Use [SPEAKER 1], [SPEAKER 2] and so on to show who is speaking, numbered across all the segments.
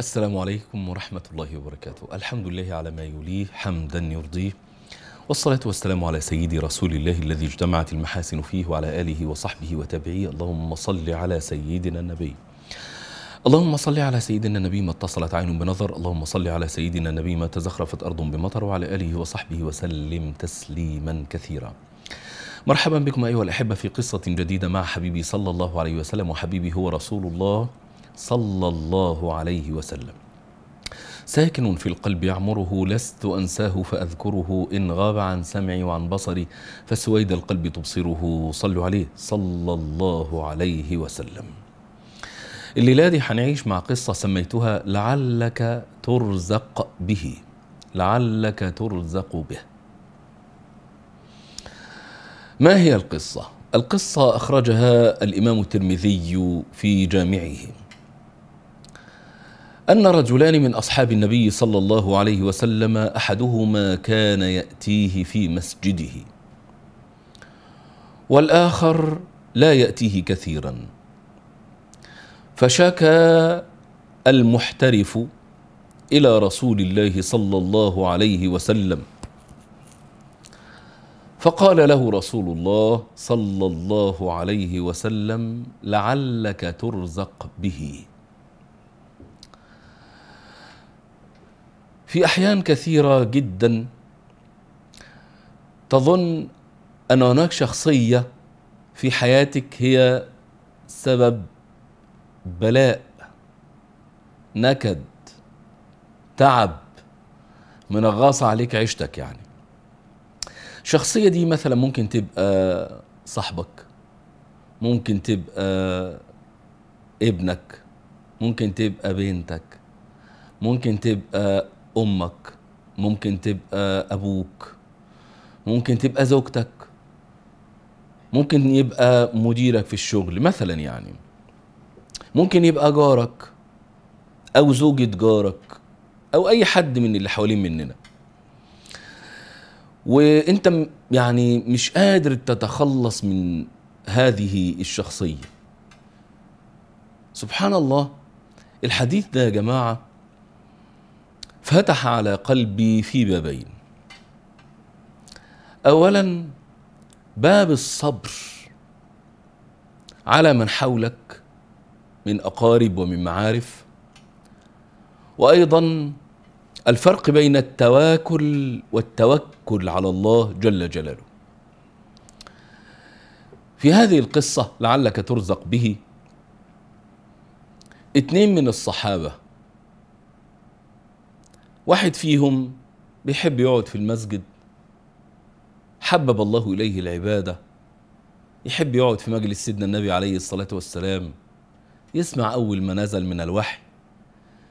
[SPEAKER 1] السلام عليكم ورحمة الله وبركاته الحمد لله على ما يوليه حمدا يرضيه والصلاة والسلام على سيدي رسول الله الذي اجتمعت المحاسن فيه وعلى آله وصحبه وتابعيه اللهم صل على سيدنا النبي اللهم صل على سيدنا النبي ما اتصلت عين بنظر اللهم صل على سيدنا النبي ما تزخرفت أرض بمطر وعلى آله وصحبه وسلم تسليما كثيرا مرحبا بكم أيها الأحبة في قصة جديدة مع حبيبي صلى الله عليه وسلم وحبيبي هو رسول الله صلى الله عليه وسلم ساكن في القلب يعمره لست أنساه فأذكره إن غاب عن سمعي وعن بصري فسويد القلب تبصره صلوا عليه صلى الله عليه وسلم الليلة دي هنعيش مع قصة سميتها لعلك ترزق به لعلك ترزق به ما هي القصة؟ القصة أخرجها الإمام الترمذي في جامعه أن رجلان من أصحاب النبي صلى الله عليه وسلم أحدهما كان يأتيه في مسجده والآخر لا يأتيه كثيرا فشكى المحترف إلى رسول الله صلى الله عليه وسلم فقال له رسول الله صلى الله عليه وسلم لعلك ترزق به في أحيان كثيرة جدا تظن أن هناك شخصية في حياتك هي سبب بلاء نكد تعب منغصة عليك عيشتك يعني الشخصية دي مثلا ممكن تبقى صاحبك ممكن تبقى ابنك ممكن تبقى بنتك ممكن تبقى امك ممكن تبقى ابوك ممكن تبقى زوجتك ممكن يبقى مديرك في الشغل مثلا يعني ممكن يبقى جارك او زوجة جارك او اي حد من اللي حوالين مننا وانت يعني مش قادر تتخلص من هذه الشخصية سبحان الله الحديث ده يا جماعة فتح على قلبي في بابين اولا باب الصبر على من حولك من اقارب ومن معارف وايضا الفرق بين التواكل والتوكل على الله جل جلاله في هذه القصه لعلك ترزق به اتنين من الصحابه واحد فيهم بيحب يقعد في المسجد حبب الله إليه العبادة يحب يقعد في مجلس سيدنا النبي عليه الصلاة والسلام يسمع أول ما نزل من الوحي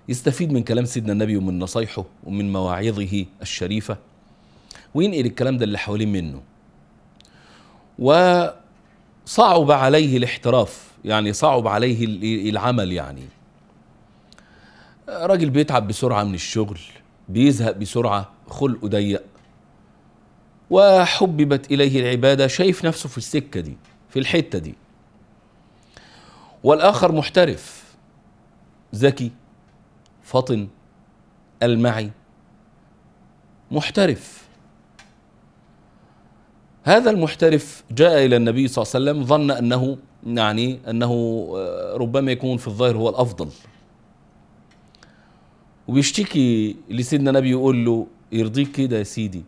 [SPEAKER 1] يستفيد من كلام سيدنا النبي ومن نصايحه ومن مواعظه الشريفة وينقل الكلام ده اللي حواليه منه وصعب عليه الاحتراف يعني صعب عليه العمل يعني راجل بيتعب بسرعة من الشغل بيزهق بسرعة خلقه ضيق وحببت إليه العبادة شايف نفسه في السكة دي في الحتة دي والآخر محترف ذكي فطن المعي محترف هذا المحترف جاء إلى النبي صلى الله عليه وسلم ظن أنه يعني أنه آه، ربما يكون في الظاهر هو الأفضل وبيشتكي لسيدنا نبي يقول له يرضيك كده يا سيدي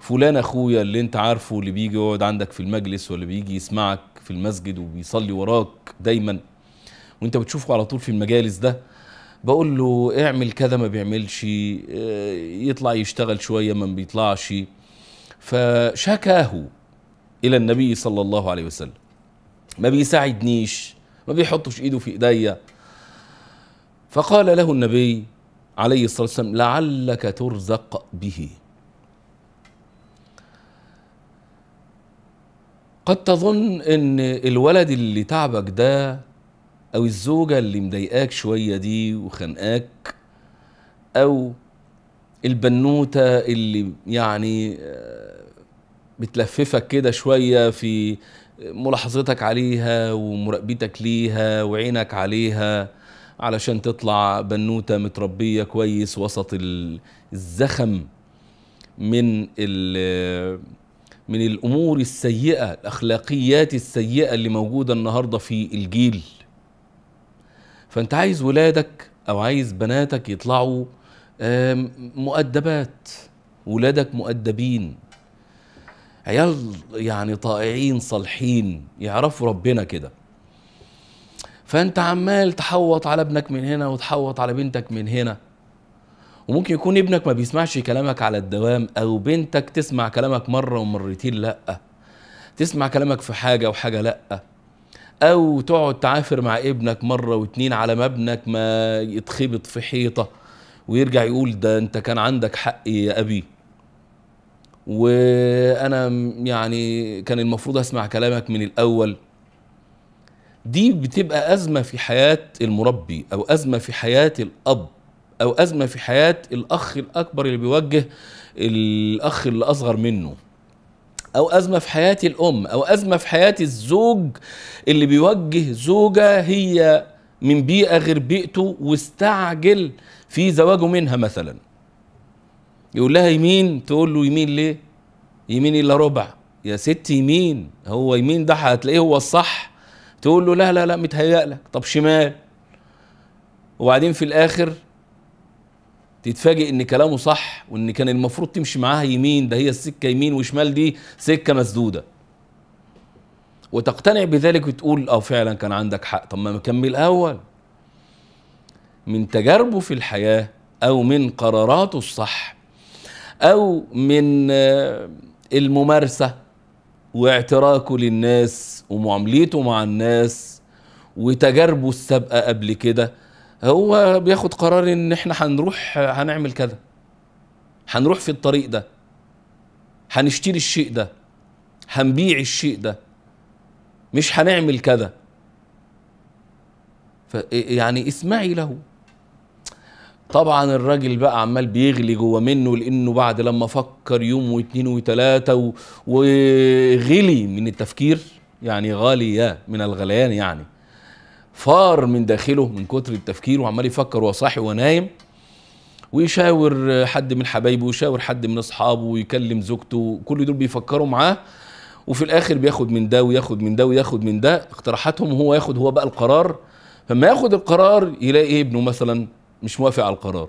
[SPEAKER 1] فلان اخويا اللي انت عارفه اللي بيجي يقعد عندك في المجلس ولا بيجي يسمعك في المسجد وبيصلي وراك دايما وانت بتشوفه على طول في المجالس ده بقول له اعمل كذا ما بيعملش آه، يطلع يشتغل شويه ما بيطلعش فشكاه الى النبي صلى الله عليه وسلم ما بيساعدنيش ما بيحطش ايده في ايديا فقال له النبي عليه الصلاة والسلام لعلك ترزق به قد تظن ان الولد اللي تعبك ده او الزوجة اللي مضايقاك شوية دي وخانقاك او البنوتة اللي يعني آه، بتلففك كده شوية في ملاحظتك عليها ومراقبتك ليها وعينك عليها علشان تطلع بنوته متربيه كويس وسط الزخم من من الامور السيئه الاخلاقيات السيئه اللي موجوده النهارده في الجيل فانت عايز ولادك او عايز بناتك يطلعوا مؤدبات ولادك مؤدبين عيال يعني طائعين صالحين يعرفوا ربنا كده فانت عمال تحوط على ابنك من هنا وتحوط على بنتك من هنا وممكن يكون ابنك ما بيسمعش كلامك على الدوام او بنتك تسمع كلامك مره ومرتين لا تسمع كلامك في حاجه وحاجه لا او تقعد تعافر مع ابنك مره واتنين على ما ابنك ما يتخبط في حيطه ويرجع يقول ده انت كان عندك حق يا ابي وانا يعني كان المفروض اسمع كلامك من الاول دي بتبقى أزمة في حياة المربي أو أزمة في حياة الأب أو أزمة في حياة الأخ الأكبر اللي بيوجه الأخ اللي أصغر منه أو أزمة في حياة الأم أو أزمة في حياة الزوج اللي بيوجه زوجة هي من بيئة غير بيئته واستعجل في زواجه منها مثلا يقول لها يمين تقول له يمين ليه يمين إلا ربع يا ست يمين هو يمين ده هتلاقيه هو الصح تقول له لا لا لا متهيأ لك طب شمال وبعدين في الآخر تتفاجئ ان كلامه صح وان كان المفروض تمشي معاها يمين ده هي السكه يمين وشمال دي سكه مسدوده وتقتنع بذلك وتقول اه فعلا كان عندك حق طب ما مكمل اول من تجاربه في الحياه او من قراراته الصح او من آه، الممارسه واعتراكه للناس ومعاملته مع الناس وتجاربه السابقه قبل كده هو بياخد قرار ان احنا هنروح هنعمل كذا هنروح في الطريق ده هنشتري الشيء ده هنبيع الشيء ده مش هنعمل كذا يعني اسمعي له طبعا الراجل بقى عمال بيغلي جوه منه لانه بعد لما فكر يوم واتنين وتلاته و... وغلي من التفكير يعني غالية من الغليان يعني فار من داخله من كتر التفكير وعمال يفكر وهو صاحي ونايم ويشاور حد من حبايبه ويشاور حد من اصحابه ويكلم زوجته كل دول بيفكروا معاه وفي الاخر بياخد من ده وياخد من ده وياخد من ده اقتراحاتهم وهو ياخد هو بقى القرار فما ياخد القرار يلاقي ابنه مثلا مش موافق على القرار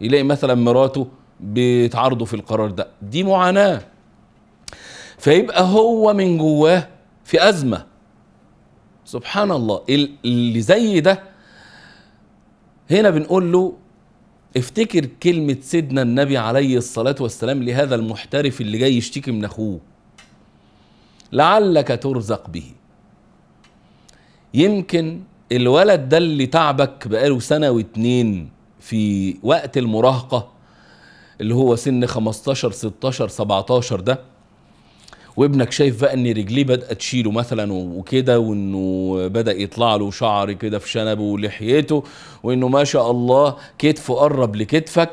[SPEAKER 1] يلاقي مثلا مراته بتعارضه في القرار ده دي معاناة فيبقى هو من جواه في أزمة سبحان الله اللي زي ده هنا بنقول له افتكر كلمة سيدنا النبي عليه الصلاة والسلام لهذا المحترف اللي جاي يشتكي من أخوه لعلك ترزق به يمكن الولد ده اللي تعبك بقاله سنه واتنين في وقت المراهقه اللي هو سن 15 16 17 ده وابنك شايف بقى ان رجليه بدات تشيله مثلا وكده وانه بدا يطلع له شعر كده في شنبه ولحيته وانه ما شاء الله كتفه قرب لكتفك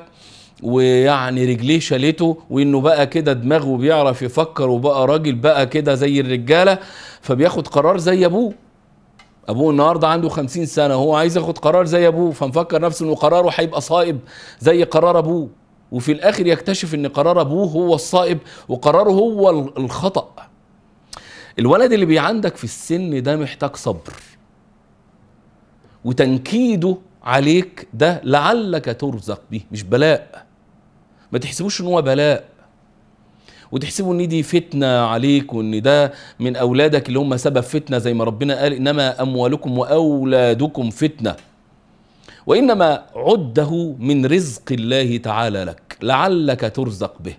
[SPEAKER 1] ويعني رجليه شالته وانه بقى كده دماغه بيعرف يفكر وبقى راجل بقى كده زي الرجاله فبياخد قرار زي ابوه ابوه النهارده عنده 50 سنه هو عايز ياخد قرار زي ابوه فمفكر نفسه انه قراره هيبقى صائب زي قرار ابوه وفي الاخر يكتشف ان قرار ابوه هو الصائب وقراره هو الخطا الولد اللي بي عندك في السن ده محتاج صبر وتنكيده عليك ده لعلك ترزق به مش بلاء ما تحسبوش ان هو بلاء وتحسبوا ان دي فتنه عليك وان ده من اولادك اللي هم سبب فتنه زي ما ربنا قال انما اموالكم واولادكم فتنه وانما عده من رزق الله تعالى لك لعلك ترزق به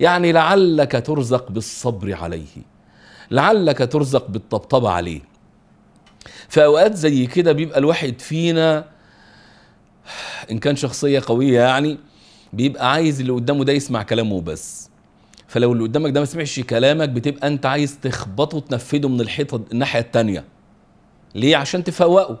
[SPEAKER 1] يعني لعلك ترزق بالصبر عليه لعلك ترزق بالطبطبه عليه في اوقات زي كده بيبقى الواحد فينا ان كان شخصيه قويه يعني بيبقى عايز اللي قدامه ده يسمع كلامه بس فلو اللي قدامك ده ما سمعش كلامك بتبقى انت عايز تخبطه وتنفذه من الحيطه الناحيه الثانيه ليه عشان تفوقه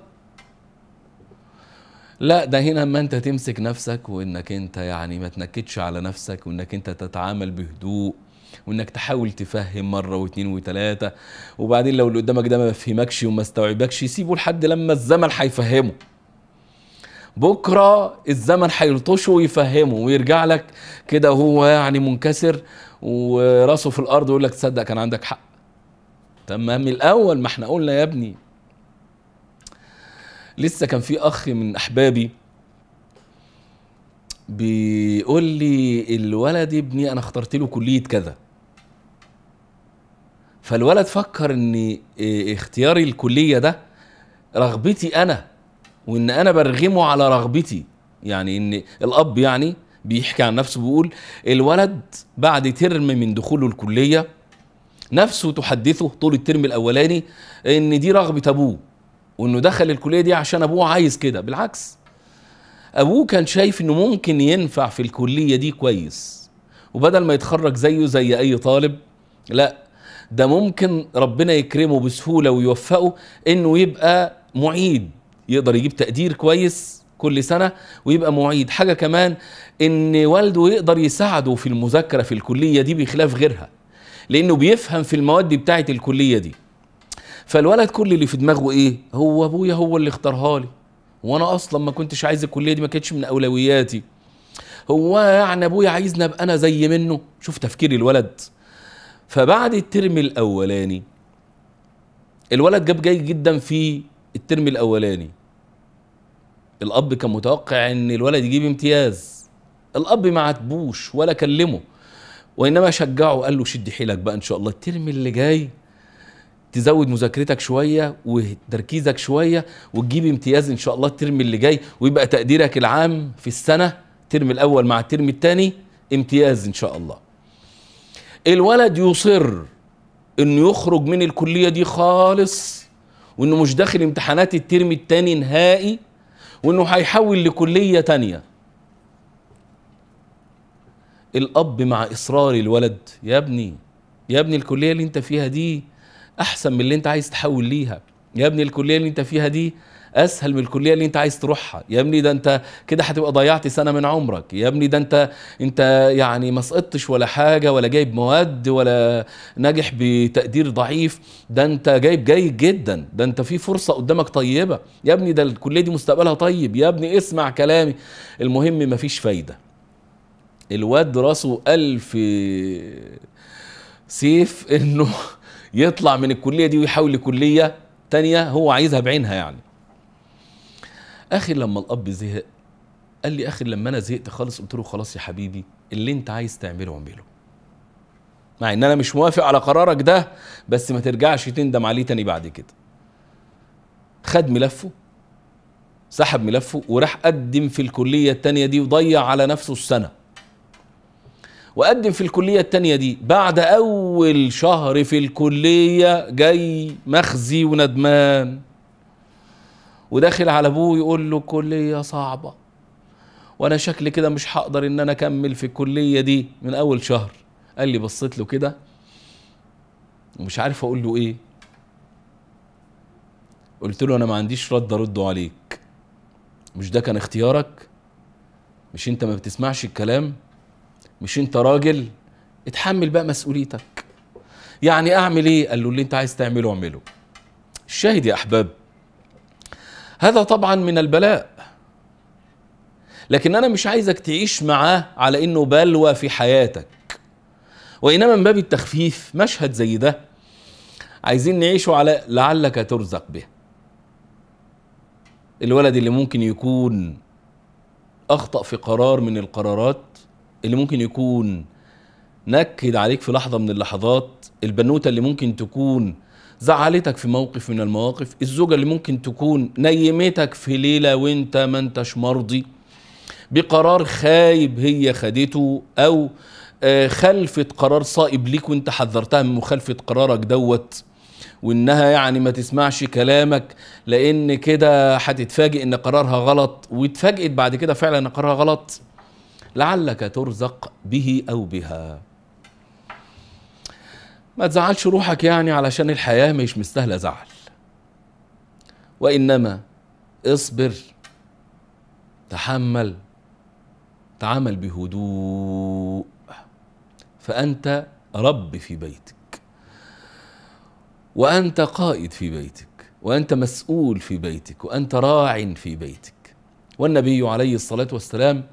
[SPEAKER 1] لا ده هنا اما انت تمسك نفسك وانك انت يعني ما تنكدش على نفسك وانك انت تتعامل بهدوء وانك تحاول تفهم مره واثنين وثلاثه وبعدين لو اللي قدامك ده ما فهمكش وما استوعبكش سيبه لحد لما الزمن هيفهمه بكره الزمن هيلطشه ويفهمه ويرجع لك كده هو يعني منكسر وراسه في الارض ويقول لك تصدق كان عندك حق تمام من الاول ما احنا قلنا يا ابني لسه كان في اخ من احبابي بيقول لي الولد ابني انا اخترت له كليه كذا فالولد فكر ان اختياري الكليه ده رغبتي انا وان انا برغمه على رغبتي يعني ان الاب يعني بيحكي عن نفسه بيقول الولد بعد ترم من دخوله الكليه نفسه تحدثه طول الترم الاولاني ان دي رغبه ابوه وانه دخل الكليه دي عشان ابوه عايز كده بالعكس ابوه كان شايف انه ممكن ينفع في الكليه دي كويس وبدل ما يتخرج زيه زي اي طالب لا ده ممكن ربنا يكرمه بسهوله ويوفقه انه يبقى معيد يقدر يجيب تقدير كويس كل سنه ويبقى معيد حاجه كمان ان والده يقدر يساعده في المذاكره في الكليه دي بخلاف غيرها لانه بيفهم في المواد بتاعه الكليه دي فالولد كل اللي في دماغه ايه هو ابويا هو اللي اختارها لي وانا اصلا ما كنتش عايز الكليه دي ما كانتش من اولوياتي هو يعني ابويا عايزني ابقى انا زي منه شوف تفكير الولد فبعد الترم الاولاني الولد جاب جيد جدا في الترم الاولاني الاب كان متوقع ان الولد يجيب امتياز الاب ما عاتبوش ولا كلمه وانما شجعه قال له شد حيلك بقى ان شاء الله الترم اللي جاي تزود مذاكرتك شويه وتركيزك شويه وتجيب امتياز ان شاء الله الترم اللي جاي ويبقى تقديرك العام في السنه الترم الاول مع الترم الثاني امتياز ان شاء الله الولد يصر انه يخرج من الكليه دي خالص وانه مش داخل امتحانات الترم الثاني نهائي وانه هيحول لكليه ثانيه. الاب مع اصرار الولد يا ابني يا ابني الكليه اللي انت فيها دي احسن من اللي انت عايز تحول ليها يا ابني الكليه اللي انت فيها دي اسهل من الكليه اللي انت عايز تروحها يا ابني ده انت كده هتبقى ضيعت سنه من عمرك يا ابني ده انت انت يعني ما سقطتش ولا حاجه ولا جايب مواد ولا ناجح بتقدير ضعيف ده انت جايب جيد جدا ده انت في فرصه قدامك طيبه يا ابني ده الكليه دي مستقبلها طيب يا ابني اسمع كلامي المهم مفيش فايده الواد راسه ألف سيف إنه يطلع من الكلية دي ويحاول لكلية تانية هو عايزها بعينها يعني آخر لما الأب زهق قال لي آخر لما أنا زهقت خالص قلت له خلاص يا حبيبي اللي أنت عايز تعمله اعمله مع إن أنا مش موافق على قرارك ده بس ما ترجعش تندم عليه تاني بعد كده خد ملفه سحب ملفه وراح قدم في الكلية التانية دي وضيع على نفسه السنة وقدم في الكلية التانية دي بعد أول شهر في الكلية جاي مخزي وندمان وداخل على أبوه يقول له الكلية صعبة وأنا شكلي كده مش هقدر إن أنا أكمل في الكلية دي من أول شهر قال لي بصيت له كده ومش عارف أقول له إيه قلت له أنا ما عنديش رد أرده عليك مش ده كان اختيارك مش أنت ما بتسمعش الكلام مش انت راجل اتحمل بقى مسؤوليتك يعني اعمل ايه قال له اللي انت عايز تعمله اعمله الشاهد يا احباب هذا طبعا من البلاء لكن انا مش عايزك تعيش معاه على انه بلوى في حياتك وانما من باب التخفيف مشهد زي ده عايزين نعيشه على لعلك ترزق به الولد اللي ممكن يكون اخطا في قرار من القرارات اللي ممكن يكون نكد عليك في لحظه من اللحظات البنوته اللي ممكن تكون زعلتك في موقف من المواقف الزوجه اللي ممكن تكون نيمتك في ليله وانت ما انتش مرضي بقرار خايب هي خدته او آه، خلفت قرار صائب ليك وانت حذرتها من مخالفه قرارك دوت وانها يعني ما تسمعش كلامك لان كده هتتفاجئ ان قرارها غلط واتفاجئت بعد كده فعلا ان قرارها غلط لعلك ترزق به أو بها ما تزعلش روحك يعني علشان الحياة مش مستاهلة زعل وإنما اصبر تحمل تعامل بهدوء فأنت رب في بيتك وأنت قائد في بيتك وأنت مسؤول في بيتك وأنت راع في بيتك والنبي عليه الصلاة والسلام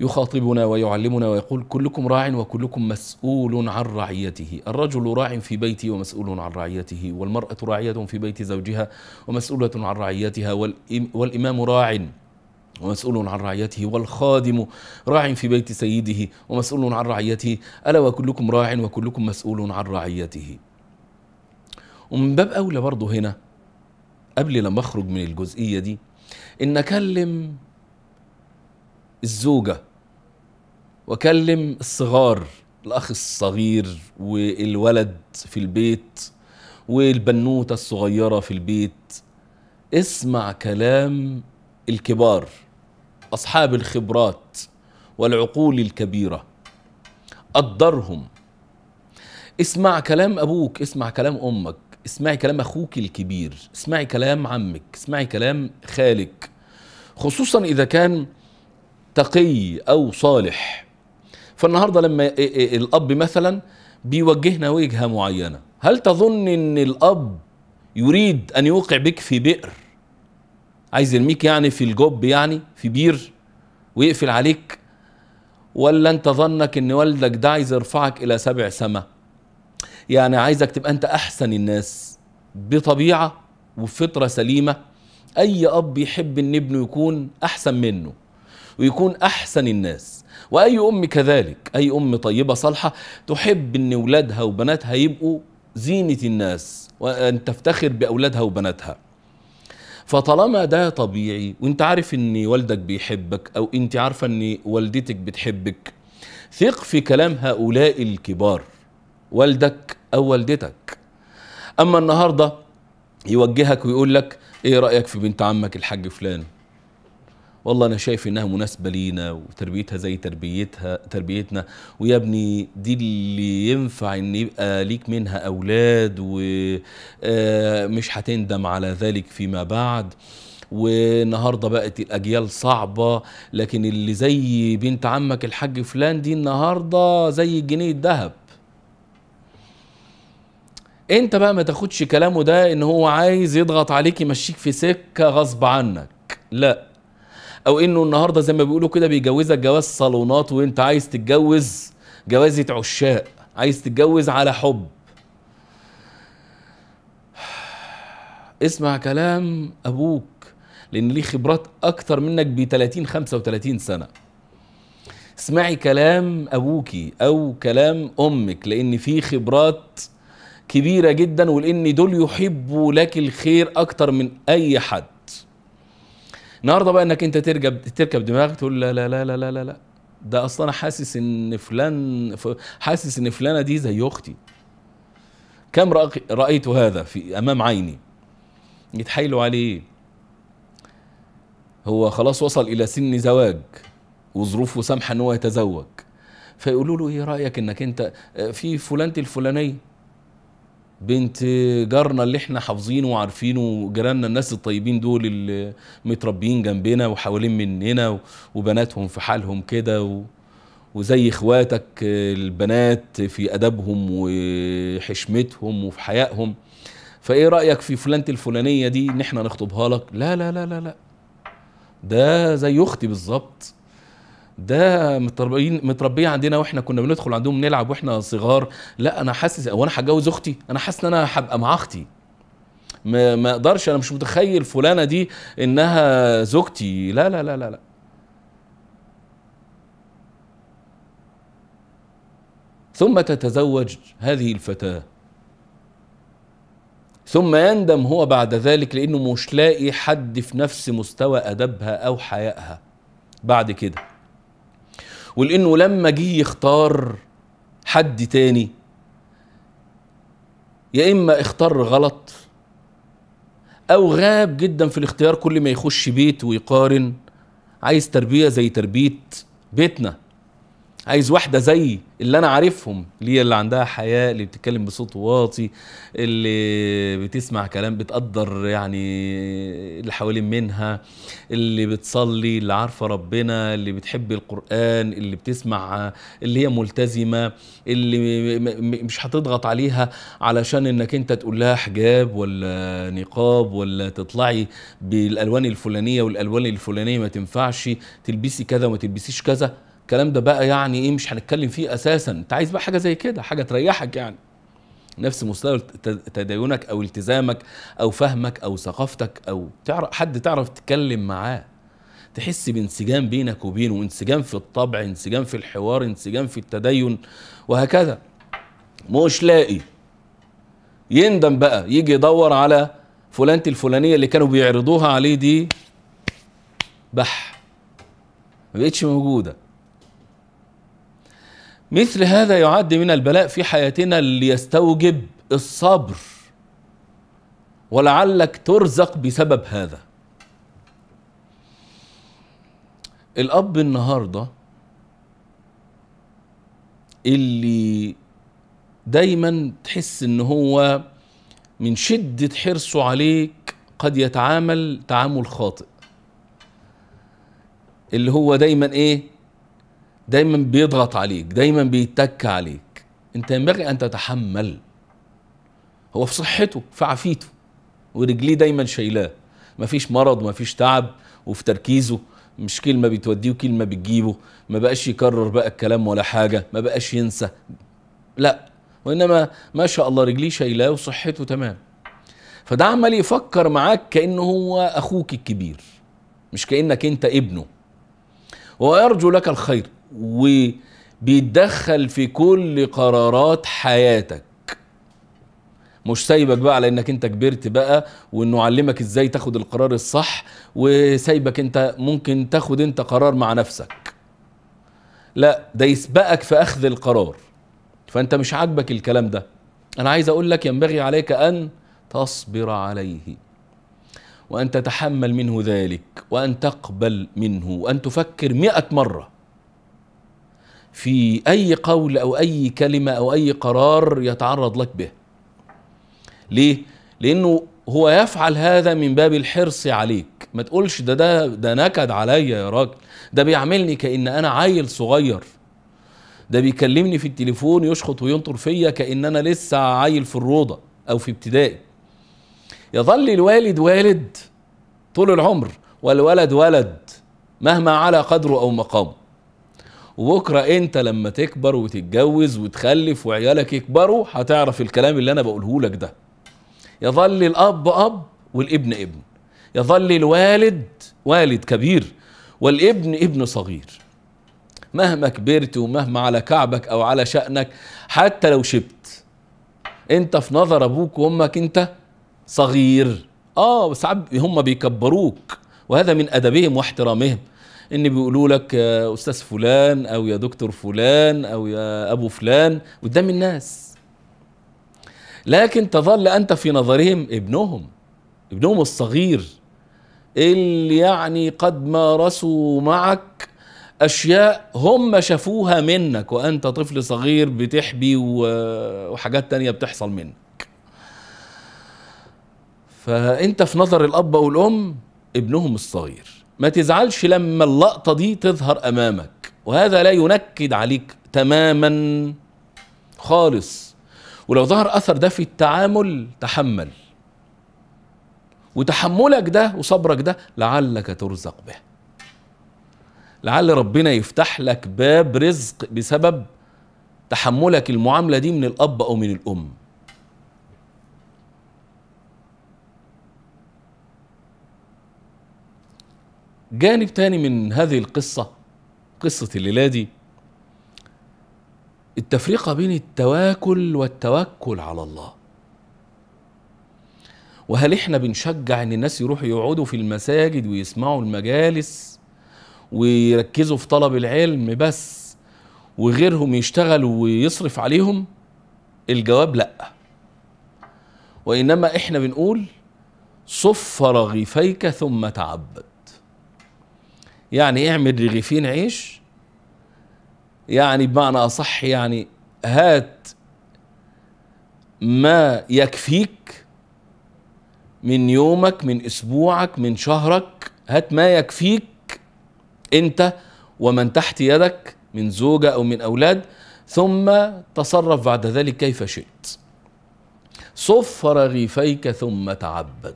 [SPEAKER 1] يخاطبنا ويعلمنا ويقول كلكم راع وكلكم مسؤول عن رعيته الرجل راع في بيتي ومسؤول عن رعيته والمرأة راعية في بيت زوجها ومسؤولة عن رعيتها والإمام راع ومسؤول عن رعيته والخادم راع في بيت سيده ومسؤول عن رعيته ألا وكلكم راع وكلكم مسؤول عن رعيته ومن باب أولى برضه هنا قبل لما أخرج من الجزئية دي إن أكلم الزوجة وكلم الصغار الاخ الصغير والولد في البيت والبنوتة الصغيرة في البيت اسمع كلام الكبار أصحاب الخبرات والعقول الكبيرة قدرهم اسمع كلام أبوك اسمع كلام أمك اسمعي كلام أخوك الكبير اسمعي كلام عمك اسمعي كلام خالك خصوصا إذا كان تقي أو صالح فالنهاردة لما الأب مثلا بيوجهنا وجهة معينة هل تظن أن الأب يريد أن يوقع بك في بئر عايز يرميك يعني في الجب يعني في بير ويقفل عليك ولا انت ظنك ان والدك ده عايز يرفعك الى سبع سما يعني عايزك تبقى انت احسن الناس بطبيعه وفطره سليمه اي اب يحب ان ابنه يكون احسن منه ويكون أحسن الناس وأي أم كذلك أي أم طيبة صالحة تحب أن ولادها وبناتها يبقوا زينة الناس وأن تفتخر بأولادها وبناتها فطالما ده طبيعي وانت عارف ان والدك بيحبك او انت عارفة ان والدتك بتحبك ثق في كلام هؤلاء الكبار والدك او والدتك اما النهاردة يوجهك ويقول لك ايه رأيك في بنت عمك الحاج فلان والله انا شايف انها مناسبه لينا وتربيتها زي تربيتها تربيتنا ويا ابني دي اللي ينفع ان يبقى ليك منها اولاد ومش آه، هتندم على ذلك فيما بعد والنهارده بقت الاجيال صعبه لكن اللي زي بنت عمك الحاج فلان دي النهارده زي الجنيه الذهب انت بقى ما تاخدش كلامه ده ان هو عايز يضغط عليك يمشيك في سكه غصب عنك لا او انه النهارده زي ما بيقولوا كده بيجوزك جواز صالونات وانت عايز تتجوز جوازه عشاق عايز تتجوز على حب اسمع كلام ابوك لان ليه خبرات اكتر منك ب 30 35 سنه اسمعي كلام ابوكي او كلام امك لان في خبرات كبيره جدا ولان دول يحبوا لك الخير اكتر من اي حد النهارده بقى انك انت تركب تركب دماغك تقول لا لا لا لا لا لا ده اصلا انا حاسس ان فلان حاسس ان فلانه دي زي اختي كم رايت هذا في امام عيني يتحايلوا عليه هو خلاص وصل الى سن زواج وظروفه سامحه ان هو يتزوج فيقولوا له ايه رايك انك انت آه، في فلانه الفلانيه بنت جارنا اللي احنا حافظينه وعارفينه وجيراننا الناس الطيبين دول اللي متربيين جنبنا وحوالين مننا وبناتهم في حالهم كده و... وزي اخواتك البنات في ادبهم وحشمتهم وفي حيائهم فايه رايك في فلانه الفلانيه دي ان احنا نخطبها لك لا لا لا لا لا ده زي اختي بالظبط ده متربيين متربيه عندنا واحنا كنا بندخل عندهم نلعب واحنا صغار لا انا حاسس وانا هتجوز اختي انا حاسس ان انا هبقى مع اختي ما اقدرش انا مش متخيل فلانه دي انها زوجتي لا لا لا لا, لا. ثم تتزوج هذه الفتاه ثم يندم هو بعد ذلك لانه مش لاقي حد في نفس مستوى ادبها او حيائها بعد كده ولانه لما جه يختار حد تاني يا اما اختار غلط او غاب جدا في الاختيار كل ما يخش بيت ويقارن عايز تربيه زي تربيه بيتنا عايز واحده زي اللي انا عارفهم اللي اللي عندها حياه اللي بتتكلم بصوت واطي اللي بتسمع كلام بتقدر يعني اللي حوالين منها اللي بتصلي اللي عارفه ربنا اللي بتحب القران اللي بتسمع اللي هي ملتزمه اللي مش هتضغط عليها علشان انك انت تقول لها حجاب ولا نقاب ولا تطلعي بالالوان الفلانيه والالوان الفلانيه ما تنفعش تلبسي كذا وما تلبسيش كذا الكلام ده بقى يعني ايه مش هنتكلم فيه اساسا انت عايز بقى حاجه زي كده حاجه تريحك يعني نفس مستوى تدينك او التزامك او فهمك او ثقافتك او تعرف حد تعرف تتكلم معاه تحس بانسجام بينك وبينه انسجام في الطبع انسجام في الحوار انسجام في التدين وهكذا مش لاقي يندم بقى يجي يدور على فلانتي الفلانيه اللي كانوا بيعرضوها عليه دي بح ما بقتش موجوده مثل هذا يعد من البلاء في حياتنا اللي يستوجب الصبر ولعلك ترزق بسبب هذا الأب النهارده اللي دايما تحس ان هو من شدة حرصه عليك قد يتعامل تعامل خاطئ اللي هو دايما ايه دايما بيضغط عليك دايما بيتك عليك انت ينبغي ان تتحمل هو في صحته في عافيته ورجليه دايما شايلاه مفيش مرض مفيش تعب وفي تركيزه مش كلمه بتوديه وكلمه بتجيبه ما بقاش يكرر بقى الكلام ولا حاجه ما بقاش ينسى لا وانما ما شاء الله رجليه شايلاه وصحته تمام فده عمال يفكر معاك كانه هو اخوك الكبير مش كانك انت ابنه ويرجو لك الخير وبيتدخل في كل قرارات حياتك مش سايبك بقى على انك انت كبرت بقى وانه علمك ازاي تاخد القرار الصح وسايبك انت ممكن تاخد انت قرار مع نفسك لا ده يسبقك في اخذ القرار فانت مش عاجبك الكلام ده انا عايز اقول لك ينبغي عليك ان تصبر عليه وأن تتحمل منه ذلك وأن تقبل منه وأن تفكر مئة مرة في أي قول أو أي كلمة أو أي قرار يتعرض لك به ليه؟ لأنه هو يفعل هذا من باب الحرص عليك ما تقولش ده ده ده نكد عليا يا راجل ده بيعملني كأن أنا عيل صغير ده بيكلمني في التليفون يشخط وينطر فيا كأن أنا لسه عيل في الروضة أو في ابتدائي يظل الوالد والد طول العمر والولد ولد مهما على قدره أو مقامه وبكره انت لما تكبر وتتجوز وتخلف وعيالك يكبروا هتعرف الكلام اللي انا بقوله لك ده يظل الاب اب والابن ابن يظل الوالد والد كبير والابن ابن صغير مهما كبرت ومهما على كعبك او على شأنك حتى لو شبت انت في نظر ابوك وامك انت صغير اه بس هم بيكبروك وهذا من ادبهم واحترامهم ان بيقولوا لك يا آه، استاذ فلان او يا دكتور فلان او يا ابو فلان قدام الناس لكن تظل انت في نظرهم ابنهم ابنهم الصغير اللي يعني قد مارسوا معك اشياء هم شافوها منك وانت طفل صغير بتحبي وحاجات تانية بتحصل منك فانت في نظر الاب والام ابنهم الصغير ما تزعلش لما اللقطة دي تظهر أمامك وهذا لا ينكد عليك تماما خالص ولو ظهر أثر ده في التعامل تحمل وتحملك ده وصبرك ده لعلك ترزق به لعل ربنا يفتح لك باب رزق بسبب تحملك المعاملة دي من الأب أو من الأم جانب تاني من هذه القصة قصة الليلة دي التفرقة بين التواكل والتوكل على الله وهل احنا بنشجع ان الناس يروحوا يقعدوا في المساجد ويسمعوا المجالس ويركزوا في طلب العلم بس وغيرهم يشتغل ويصرف عليهم الجواب لا وانما احنا بنقول صف رغيفيك ثم تعبد يعني اعمل رغيفين عيش يعني بمعنى اصح يعني هات ما يكفيك من يومك من اسبوعك من شهرك هات ما يكفيك انت ومن تحت يدك من زوجه او من اولاد ثم تصرف بعد ذلك كيف شئت صف رغيفيك ثم تعبد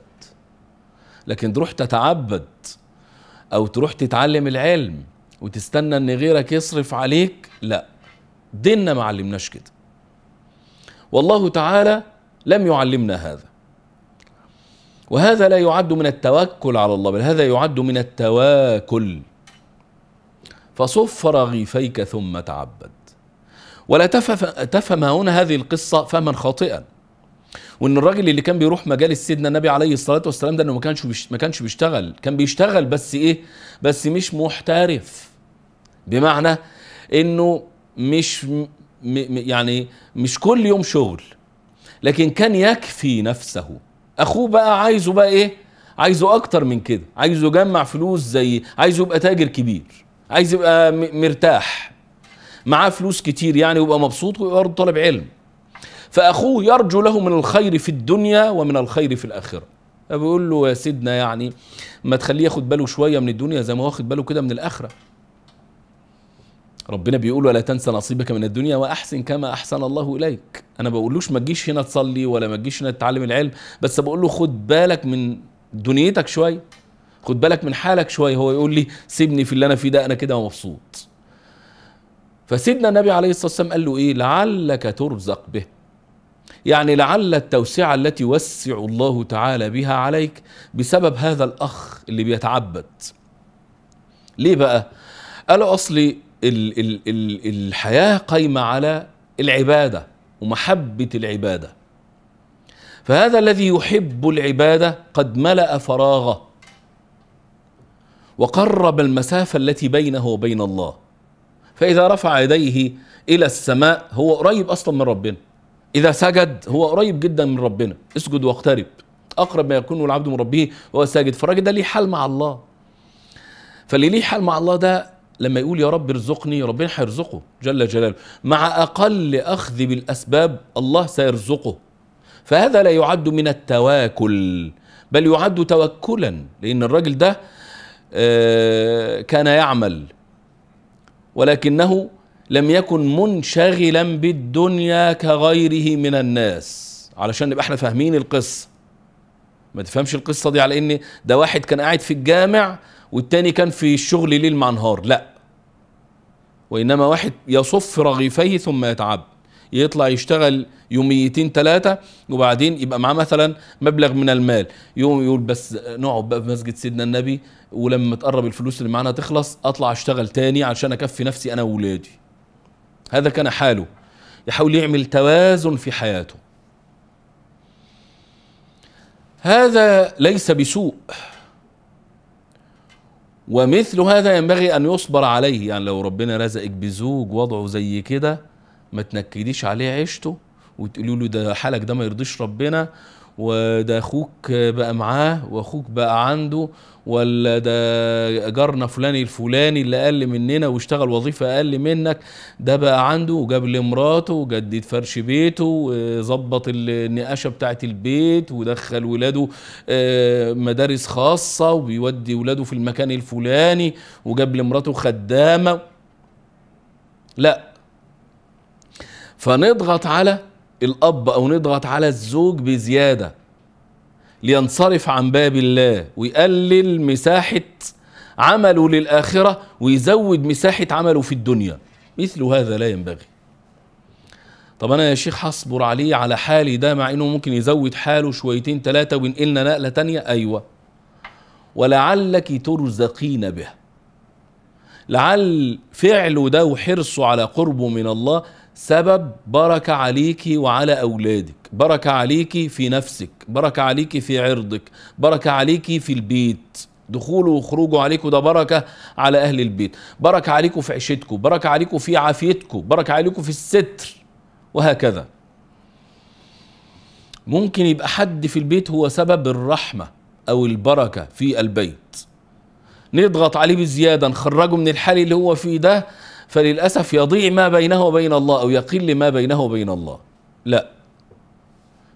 [SPEAKER 1] لكن تروح تتعبد او تروح تتعلم العلم وتستنى ان غيرك يصرف عليك لا ديننا ما علمناش كده والله تعالى لم يعلمنا هذا وهذا لا يعد من التوكل على الله بل هذا يعد من التواكل فصفر غيفيك ثم تعبد ولا تفهم هنا هذه القصة فهما خاطئا وان الراجل اللي كان بيروح مجالس سيدنا النبي عليه الصلاه والسلام ده انه ما كانش ما كانش بيشتغل كان بيشتغل بس ايه بس مش محترف بمعنى انه مش م يعني مش كل يوم شغل لكن كان يكفي نفسه اخوه بقى عايزه بقى ايه عايزه اكتر من كده عايزه يجمع فلوس زي عايزه يبقى تاجر كبير عايز يبقى مرتاح معاه فلوس كتير يعني ويبقى مبسوط ويبقى طالب علم فأخوه يرجو له من الخير في الدنيا ومن الخير في الآخرة فبيقول له يا سيدنا يعني ما تخليه ياخد باله شوية من الدنيا زي ما واخد باله كده من الآخرة ربنا بيقول ولا تنسى نصيبك من الدنيا واحسن كما احسن الله اليك انا بقولوش ما تجيش هنا تصلي ولا ما تجيش هنا تتعلم العلم بس بقول له خد بالك من دنيتك شويه خد بالك من حالك شويه هو يقول لي سيبني في اللي انا فيه ده انا كده مبسوط فسيدنا النبي عليه الصلاه والسلام قال له ايه لعلك ترزق به يعني لعل التوسعة التي يوسع الله تعالى بها عليك بسبب هذا الأخ اللي بيتعبد ليه بقى؟ قالوا أصلي ال ال ال الحياة قايمة على العبادة ومحبة العبادة فهذا الذي يحب العبادة قد ملأ فراغه وقرب المسافة التي بينه وبين الله فإذا رفع يديه إلى السماء هو قريب أصلا من ربنا إذا سجد هو قريب جدا من ربنا اسجد واقترب أقرب ما يكون العبد من ربه وهو ساجد فالراجل ده ليه حال مع الله فاللي ليه حال مع الله ده لما يقول يا رب ارزقني ربنا هيرزقه جل جلاله مع أقل أخذ بالأسباب الله سيرزقه فهذا لا يعد من التواكل بل يعد توكلا لأن الراجل ده آه، كان يعمل ولكنه لم يكن منشغلا بالدنيا كغيره من الناس علشان نبقى احنا فاهمين القصه ما تفهمش القصه دي على ان ده واحد كان قاعد في الجامع والتاني كان في الشغل ليل مع نهار لا وانما واحد يصف رغيفيه ثم يتعب يطلع يشتغل يوميتين ثلاثة وبعدين يبقى معاه مثلا مبلغ من المال يوم يقول بس نقعد بقى في مسجد سيدنا النبي ولما تقرب الفلوس اللي معانا تخلص اطلع اشتغل تاني علشان اكفي نفسي انا وولادي هذا كان حاله يحاول يعمل توازن في حياته هذا ليس بسوء ومثل هذا ينبغي ان يصبر عليه يعني لو ربنا رزقك بزوج وضعه زي كده ما تنكديش عليه عيشته وتقولوا له ده حالك ده ما يرضيش ربنا وده اخوك بقى معاه واخوك بقى عنده ولا ده جارنا فلاني الفلاني اللي اقل مننا واشتغل وظيفه اقل منك ده بقى عنده وجاب لمراته وجدد فرش بيته وظبط النقاشه بتاعه البيت ودخل ولاده آه، مدارس خاصه وبيودي ولاده في المكان الفلاني وجاب لمراته خدامه لا فنضغط على الأب أو نضغط على الزوج بزيادة لينصرف عن باب الله ويقلل مساحة عمله للآخرة ويزود مساحة عمله في الدنيا مثل هذا لا ينبغي طب أنا يا شيخ هصبر عليه على حالي ده مع إنه ممكن يزود حاله شويتين ثلاثة وينقلنا نقلة تانية أيوة ولعلك ترزقين به لعل فعله ده وحرصه على قربه من الله سبب بركة عليك وعلى أولادك بركة عليك في نفسك بركة عليك في عرضك بركة عليك في البيت دخوله وخروجه عليكم ده بركة على أهل البيت بركة عليكم في عشتكم بركة عليكم في عافيتكم بركة عليكم في الستر وهكذا ممكن يبقى حد في البيت هو سبب الرحمة أو البركة في البيت نضغط عليه بزيادة نخرجه من الحال اللي هو فيه ده فللأسف يضيع ما بينه وبين الله أو يقل ما بينه وبين الله لا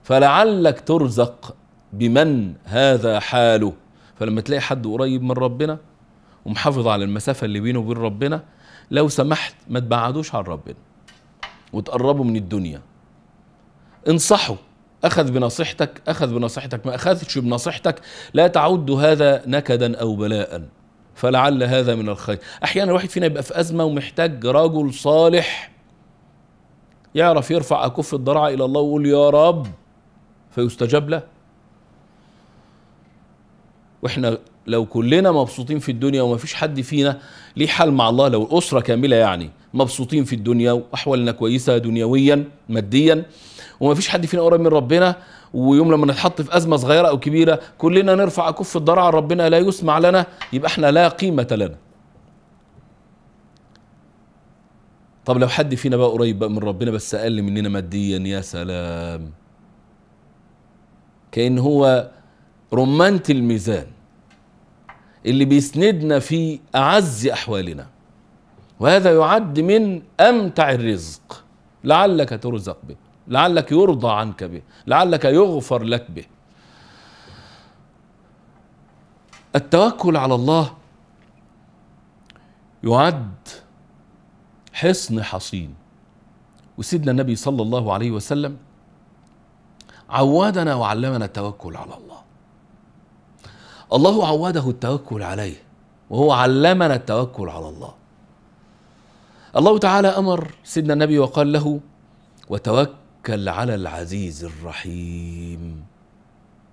[SPEAKER 1] فلعلك ترزق بمن هذا حاله فلما تلاقي حد قريب من ربنا ومحافظ على المسافة اللي بينه وبين ربنا لو سمحت ما تبعدوش عن ربنا وتقربوا من الدنيا انصحوا أخذ بنصيحتك أخذ بنصيحتك ما أخذش بنصيحتك لا تعد هذا نكدا أو بلاءً فلعل هذا من الخير احيانا الواحد فينا يبقى في ازمه ومحتاج رجل صالح يعرف يرفع اكف الضرع الى الله ويقول يا رب فيستجاب له واحنا لو كلنا مبسوطين في الدنيا وما فيش حد فينا ليه حال مع الله لو الاسره كامله يعني مبسوطين في الدنيا واحوالنا كويسه دنيويا ماديا وما فيش حد فينا قريب من ربنا ويوم لما نتحط في ازمه صغيره او كبيره كلنا نرفع اكف الضراعه ربنا لا يسمع لنا يبقى احنا لا قيمه لنا طب لو حد فينا بقى قريب بقى من ربنا بس اقل مننا ماديا يا سلام كان هو رمانه الميزان اللي بيسندنا في اعز احوالنا وهذا يعد من امتع الرزق لعلك ترزق به لعلك يرضى عنك به لعلك يغفر لك به التوكل على الله يعد حصن حصين وسيدنا النبي صلى الله عليه وسلم عودنا وعلمنا التوكل على الله الله عوده التوكل عليه وهو علمنا التوكل على الله الله تعالى امر سيدنا النبي وقال له وتوكل توكل على العزيز الرحيم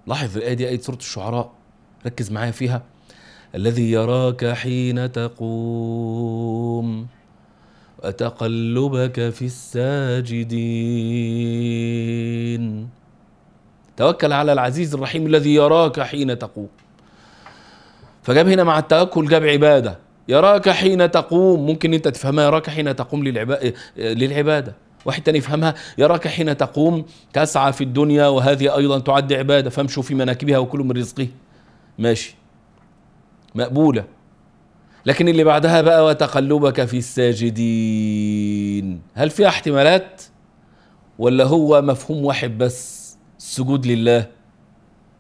[SPEAKER 1] لاحظ الآية دي آية سورة الشعراء ركز معايا فيها الذي يراك حين تقوم وتقلبك في الساجدين توكل على العزيز الرحيم الذي يراك حين تقوم فجاب هنا مع التوكل جاب عباده يراك حين تقوم ممكن انت تفهمها يراك حين تقوم للعباده واحد تاني يفهمها يراك حين تقوم تسعى في الدنيا وهذه أيضا تعد عبادة فامشوا في مناكبها وكلوا من رزقه ماشي مقبولة لكن اللي بعدها بقى وتقلبك في الساجدين هل فيها احتمالات ولا هو مفهوم واحد بس السجود لله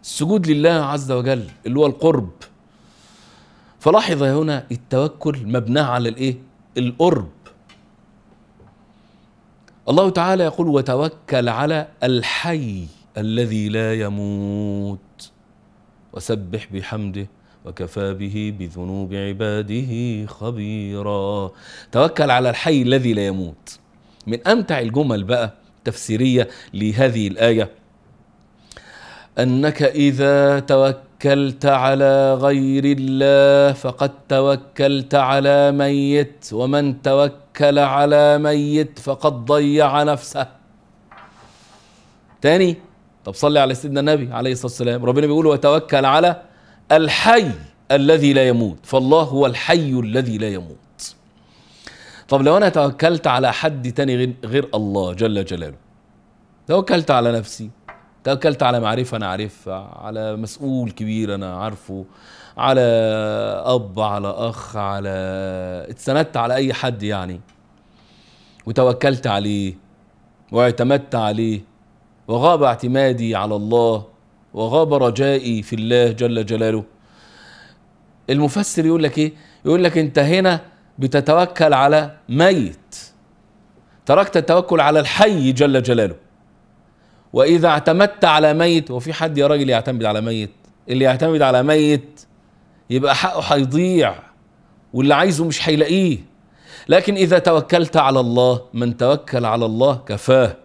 [SPEAKER 1] السجود لله عز وجل اللي هو القرب فلاحظ هنا التوكل مبناه على الايه القرب الله تعالى يقول وتوكل على الحي الذي لا يموت وسبح بحمده وكفى به بذنوب عباده خبيرا توكل على الحي الذي لا يموت من امتع الجمل بقى تفسيريه لهذه الايه انك اذا توكلت على غير الله فقد توكلت على ميت ومن توكل توكل على ميت فقد ضيع نفسه تاني طب صلي على سيدنا النبي عليه الصلاة والسلام ربنا بيقول وتوكل على الحي الذي لا يموت فالله هو الحي الذي لا يموت طب لو أنا توكلت على حد تاني غير الله جل جلاله توكلت على نفسي توكلت على معرفة أنا عارفها على مسؤول كبير أنا عارفه على اب على اخ على اتسندت على اي حد يعني وتوكلت عليه واعتمدت عليه وغاب اعتمادي على الله وغاب رجائي في الله جل جلاله المفسر يقول لك ايه يقول لك انت هنا بتتوكل على ميت تركت التوكل على الحي جل جلاله واذا اعتمدت على ميت وفي حد يا راجل يعتمد على ميت اللي يعتمد على ميت يبقى حقه هيضيع واللي عايزه مش هيلاقيه لكن إذا توكلت على الله من توكل على الله كفاه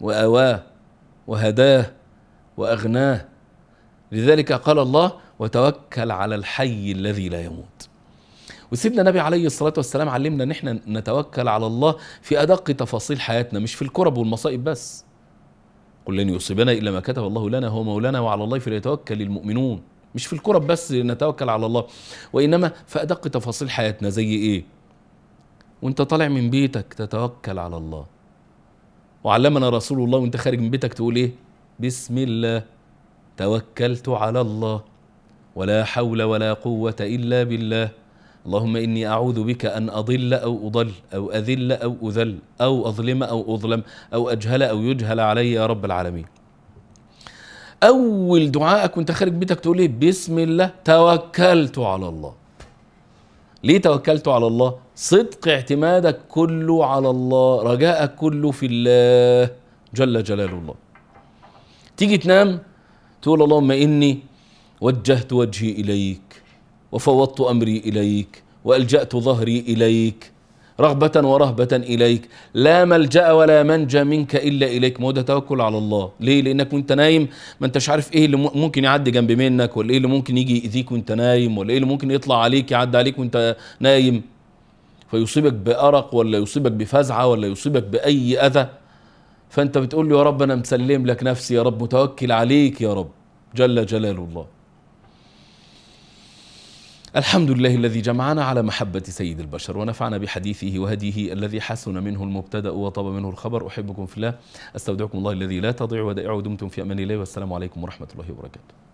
[SPEAKER 1] وآواه وهداه وأغناه لذلك قال الله وتوكل على الحي الذي لا يموت وسيدنا النبي عليه الصلاة والسلام علمنا ان احنا نتوكل على الله في أدق تفاصيل حياتنا مش في الكرب والمصائب بس قل لن يصيبنا إلا ما كتب الله لنا هو مولانا وعلى الله فليتوكل المؤمنون مش في الكرة بس نتوكل على الله وإنما في أدق تفاصيل حياتنا زي إيه وانت طالع من بيتك تتوكل على الله وعلمنا رسول الله وانت خارج من بيتك تقول ايه بسم الله توكلت على الله ولا حول ولا قوة إلا بالله اللهم إني أعوذ بك أن أضل أو أضل أو أذل أو أذل أو أظلم أو أظلم أو أجهل أو يجهل علي يا رب العالمين اول دعائك وانت خارج بيتك تقول ايه بسم الله توكلت على الله ليه توكلت على الله صدق اعتمادك كله على الله رجاءك كله في الله جل جلال الله تيجي تنام تقول اللهم اني وجهت وجهي اليك وفوضت امري اليك والجات ظهري اليك رغبة ورهبة إليك لا ملجأ ولا منجى منك إلا إليك ما هو ده توكل على الله ليه لأنك وانت نايم ما انتش عارف إيه اللي ممكن يعدي جنب منك ولا إيه اللي ممكن يجي يأذيك وانت نايم ولا إيه اللي ممكن يطلع عليك يعدي عليك وانت نايم فيصيبك بأرق ولا يصيبك بفزعة ولا يصيبك بأي أذى فأنت بتقول له يا رب أنا مسلم لك نفسي يا رب متوكل عليك يا رب جل جلال الله الحمد لله الذي جمعنا على محبة سيد البشر ونفعنا بحديثه وهديه الذي حسن منه المبتدأ وطاب منه الخبر أحبكم في الله أستودعكم الله الذي لا تضيع ودائعه دمتم في أمان الله والسلام عليكم ورحمة الله وبركاته